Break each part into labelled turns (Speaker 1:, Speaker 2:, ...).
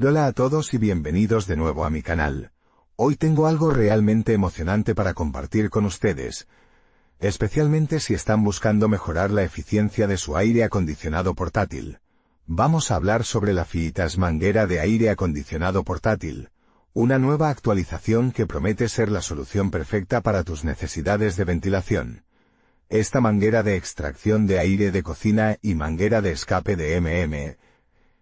Speaker 1: Hola a todos y bienvenidos de nuevo a mi canal. Hoy tengo algo realmente emocionante para compartir con ustedes, especialmente si están buscando mejorar la eficiencia de su aire acondicionado portátil. Vamos a hablar sobre la Fiitas manguera de aire acondicionado portátil, una nueva actualización que promete ser la solución perfecta para tus necesidades de ventilación. Esta manguera de extracción de aire de cocina y manguera de escape de MM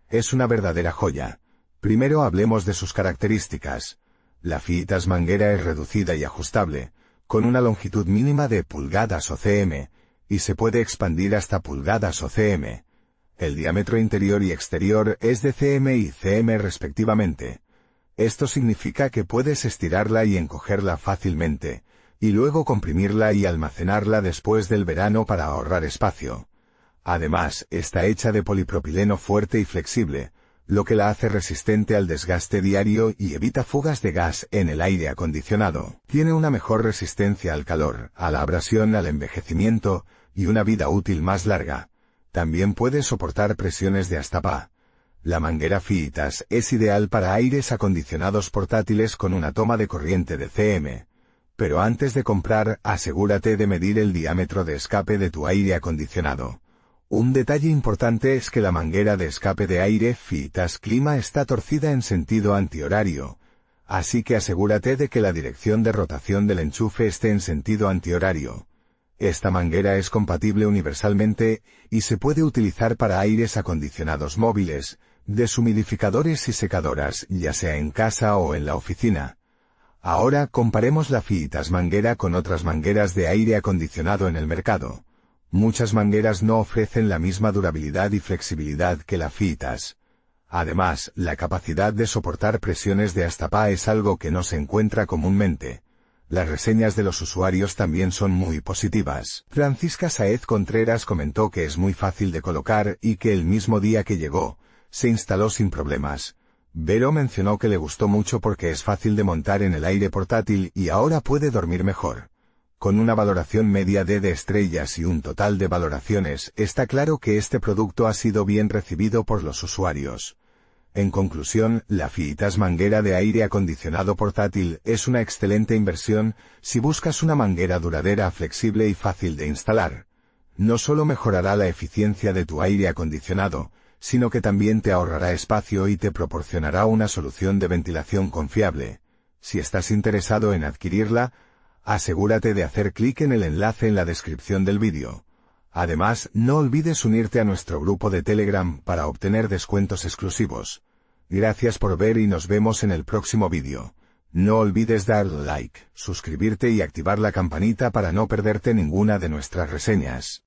Speaker 1: es una verdadera joya Primero hablemos de sus características. La fitas manguera es reducida y ajustable, con una longitud mínima de pulgadas o cm, y se puede expandir hasta pulgadas o cm. El diámetro interior y exterior es de cm y cm respectivamente. Esto significa que puedes estirarla y encogerla fácilmente, y luego comprimirla y almacenarla después del verano para ahorrar espacio. Además, está hecha de polipropileno fuerte y flexible, lo que la hace resistente al desgaste diario y evita fugas de gas en el aire acondicionado. Tiene una mejor resistencia al calor, a la abrasión, al envejecimiento, y una vida útil más larga. También puede soportar presiones de hasta pa. La manguera FITAS es ideal para aires acondicionados portátiles con una toma de corriente de CM. Pero antes de comprar, asegúrate de medir el diámetro de escape de tu aire acondicionado. Un detalle importante es que la manguera de escape de aire Fitas Clima está torcida en sentido antihorario, así que asegúrate de que la dirección de rotación del enchufe esté en sentido antihorario. Esta manguera es compatible universalmente y se puede utilizar para aires acondicionados móviles, deshumidificadores y secadoras, ya sea en casa o en la oficina. Ahora comparemos la Fitas manguera con otras mangueras de aire acondicionado en el mercado. Muchas mangueras no ofrecen la misma durabilidad y flexibilidad que las fitas. Además, la capacidad de soportar presiones de hasta pa es algo que no se encuentra comúnmente. Las reseñas de los usuarios también son muy positivas. Francisca Saez Contreras comentó que es muy fácil de colocar y que el mismo día que llegó, se instaló sin problemas. Vero mencionó que le gustó mucho porque es fácil de montar en el aire portátil y ahora puede dormir mejor. Con una valoración media de de estrellas y un total de valoraciones, está claro que este producto ha sido bien recibido por los usuarios. En conclusión, la Fiitas manguera de aire acondicionado portátil es una excelente inversión si buscas una manguera duradera, flexible y fácil de instalar. No solo mejorará la eficiencia de tu aire acondicionado, sino que también te ahorrará espacio y te proporcionará una solución de ventilación confiable. Si estás interesado en adquirirla, asegúrate de hacer clic en el enlace en la descripción del vídeo. Además, no olvides unirte a nuestro grupo de Telegram para obtener descuentos exclusivos. Gracias por ver y nos vemos en el próximo vídeo. No olvides dar like, suscribirte y activar la campanita para no perderte ninguna de nuestras reseñas.